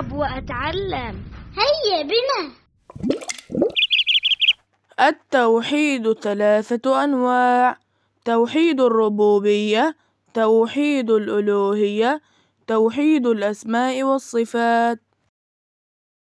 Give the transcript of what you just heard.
ألعب وأتعلم هيا بنا التوحيد ثلاثة أنواع توحيد الربوبية توحيد الألوهية توحيد الأسماء والصفات